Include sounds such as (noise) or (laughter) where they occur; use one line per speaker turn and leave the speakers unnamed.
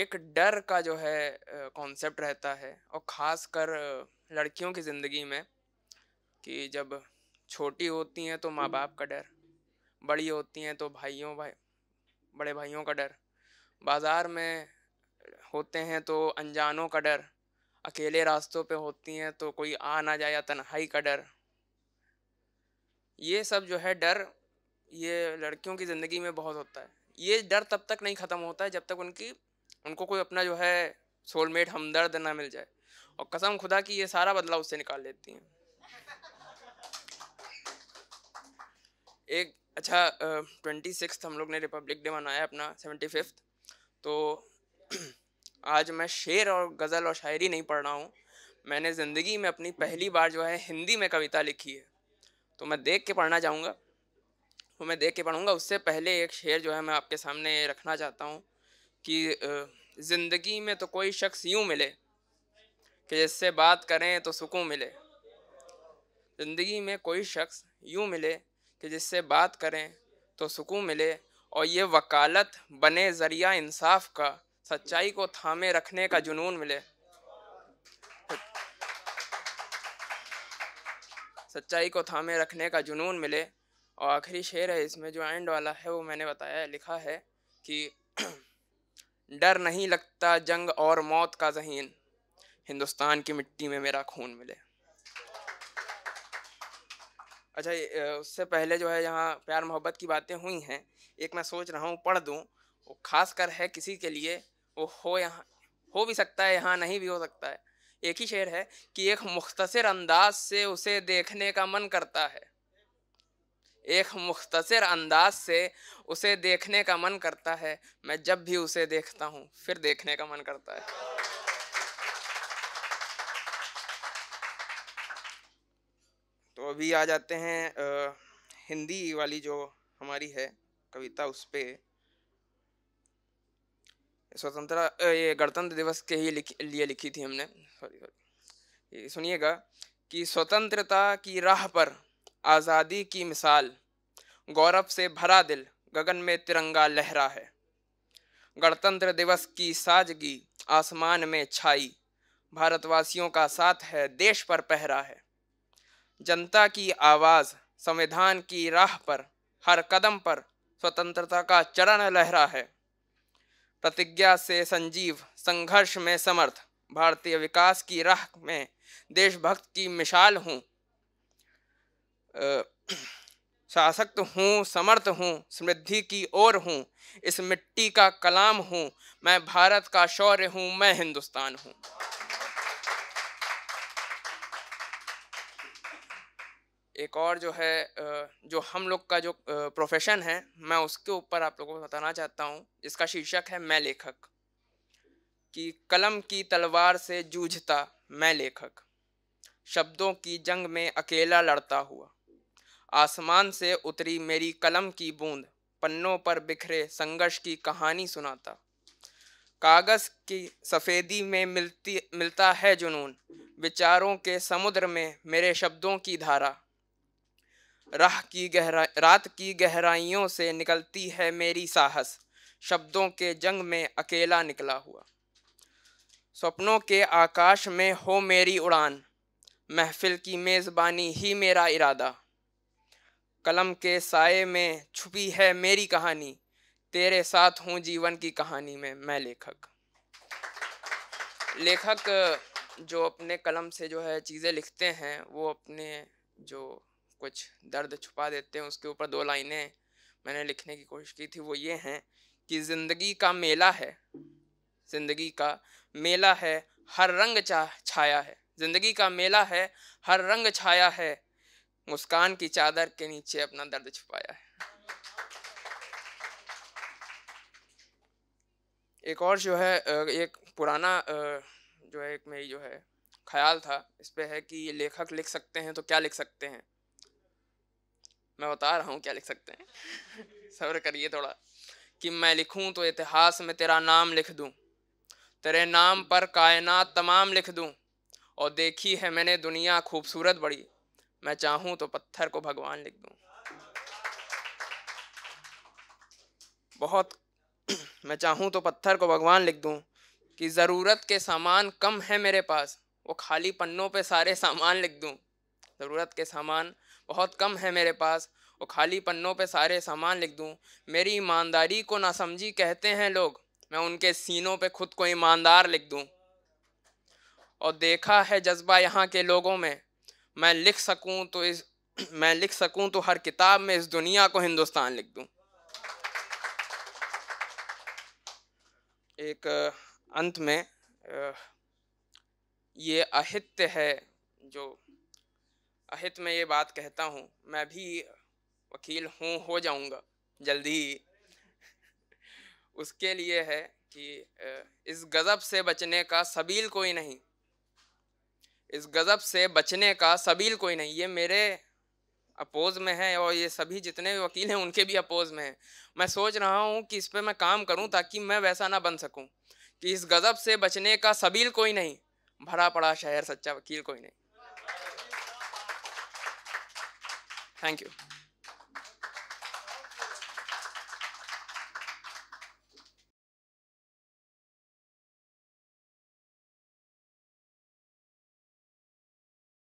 एक डर का जो है कॉन्सेप्ट रहता है और ख़ास कर लड़कियों की ज़िंदगी में कि जब छोटी होती हैं तो माँ बाप का डर बड़ी होती हैं तो भाइयों भाई बड़े भाइयों का डर बाज़ार में होते हैं तो अनजानों का डर अकेले रास्तों पे होती हैं तो कोई आ ना जाए या तनहाई का डर ये सब जो है डर ये लड़कियों की ज़िंदगी में बहुत होता है ये डर तब तक नहीं ख़त्म होता है जब तक उनकी उनको कोई अपना जो है सोलमेट हमदर्द ना मिल जाए और कसम खुदा की ये सारा बदलाव उससे निकाल लेती हैं एक अच्छा ट्वेंटी सिक्स हम लोग ने रिपब्लिक डे मनाया अपना सेवेंटी फिफ्थ तो (clears throat) आज मैं शेर और गज़ल और शायरी नहीं पढ़ रहा हूँ मैंने ज़िंदगी में अपनी पहली बार जो है हिंदी में कविता लिखी है तो मैं देख के पढ़ना चाहूँगा तो मैं देख के पढ़ूँगा उससे पहले एक शेर जो है मैं आपके सामने रखना चाहता हूँ कि ज़िंदगी में तो कोई शख्स यूँ मिले कि जिससे बात करें तो सुकून मिले ज़िंदगी में कोई शख्स यूँ मिले कि जिससे बात करें तो सुकून मिले और ये वकालत बने ज़रिया इंसाफ का सच्चाई को थामे रखने का जुनून मिले सच्चाई को थामे रखने का जुनून मिले और आखिरी शेर है इसमें जो एंड वाला है वो मैंने बताया लिखा है कि डर नहीं लगता जंग और मौत का जहीन हिंदुस्तान की मिट्टी में मेरा खून मिले अच्छा उससे पहले जो है यहाँ प्यार मोहब्बत की बातें हुई हैं एक मैं सोच रहा हूँ पढ़ दूँ वो खास कर है किसी के लिए वो हो यहाँ हो भी सकता है यहाँ नहीं भी हो सकता है एक ही शेर है कि एक मुख्तसर अंदाज से उसे देखने का मन करता है एक मुख्तर अंदाज से उसे देखने का मन करता है मैं जब भी उसे देखता हूँ फिर देखने का मन करता है तो अभी आ जाते हैं आ, हिंदी वाली जो हमारी है कविता उस पर स्वतंत्रता ये गणतंत्र दिवस के ही लिख, लिए लिखी थी हमने सॉरी सॉरी सुनिएगा कि स्वतंत्रता की राह पर आज़ादी की मिसाल गौरव से भरा दिल गगन में तिरंगा लहरा है गणतंत्र दिवस की साजगी आसमान में छाई भारतवासियों का साथ है देश पर पहरा है जनता की आवाज़ संविधान की राह पर हर कदम पर स्वतंत्रता का चरण लहरा है प्रतिज्ञा से संजीव संघर्ष में समर्थ भारतीय विकास की राह में देशभक्त की मिसाल हूँ शासक्त हूँ समर्थ हूँ समृद्धि की ओर हूँ इस मिट्टी का कलाम हूँ मैं भारत का शौर्य हूँ मैं हिंदुस्तान हूँ एक और जो है जो हम लोग का जो प्रोफेशन है मैं उसके ऊपर आप लोगों को बताना चाहता हूँ इसका शीर्षक है मैं लेखक कि कलम की तलवार से जूझता मैं लेखक शब्दों की जंग में अकेला लड़ता हुआ आसमान से उतरी मेरी कलम की बूंद पन्नों पर बिखरे संघर्ष की कहानी सुनाता कागज़ की सफ़ेदी में मिलती मिलता है जुनून विचारों के समुद्र में मेरे शब्दों की धारा राह की गहरा रात की गहराइयों से निकलती है मेरी साहस शब्दों के जंग में अकेला निकला हुआ सपनों के आकाश में हो मेरी उड़ान महफिल की मेज़बानी ही मेरा इरादा कलम के साय में छुपी है मेरी कहानी तेरे साथ हूँ जीवन की कहानी में मैं लेखक लेखक जो अपने कलम से जो है चीज़ें लिखते हैं वो अपने जो कुछ दर्द छुपा देते हैं उसके ऊपर दो लाइनें मैंने लिखने की कोशिश की थी वो ये हैं कि ज़िंदगी का मेला है ज़िंदगी का मेला है हर रंग छाया है ज़िंदगी का मेला है हर रंग छाया है मुस्कान की चादर के नीचे अपना दर्द छुपाया है एक और जो है एक पुराना जो है एक मेरी जो है ख्याल था इस पर है कि ये लेखक लिख सकते हैं तो क्या लिख सकते हैं मैं बता रहा हूँ क्या लिख सकते हैं सब्र करिए थोड़ा कि मैं लिखूँ तो इतिहास में तेरा नाम लिख दूँ तेरे नाम पर कायनात तमाम लिख दूँ और देखी है मैंने दुनिया खूबसूरत बड़ी मैं चाहूं तो पत्थर को भगवान लिख दूं बहुत (clears throat) मैं चाहूं तो पत्थर को भगवान लिख दूं कि ज़रूरत के सामान कम है मेरे पास वो खाली पन्नों पे सारे सामान लिख दूं ज़रूरत के सामान बहुत कम है मेरे पास वो खाली पन्नों पे सारे सामान लिख दूं मेरी ईमानदारी को ना समझी कहते हैं लोग मैं उनके सीनों पे खुद को ईमानदार लिख दूं और देखा है जज्बा यहाँ के लोगों में मैं लिख सकूं तो इस (clears throat) मैं लिख सकूं तो हर किताब में इस दुनिया को हिंदुस्तान लिख दूं एक अंत में ये अहित्य है जो अहित में ये बात कहता हूँ मैं भी वकील हूँ हो जाऊँगा जल्दी ही (laughs) उसके लिए है कि इस गज़ब से बचने का सबील कोई नहीं इस गज़ब से बचने का सबील कोई नहीं ये मेरे अपोज में है और ये सभी जितने भी वकील हैं उनके भी अपोज में हैं मैं सोच रहा हूँ कि इस पर मैं काम करूँ ताकि मैं वैसा ना बन सकूँ कि इस गज़ब से बचने का सबील कोई नहीं भरा पड़ा शहर सच्चा वकील कोई नहीं थैंक यू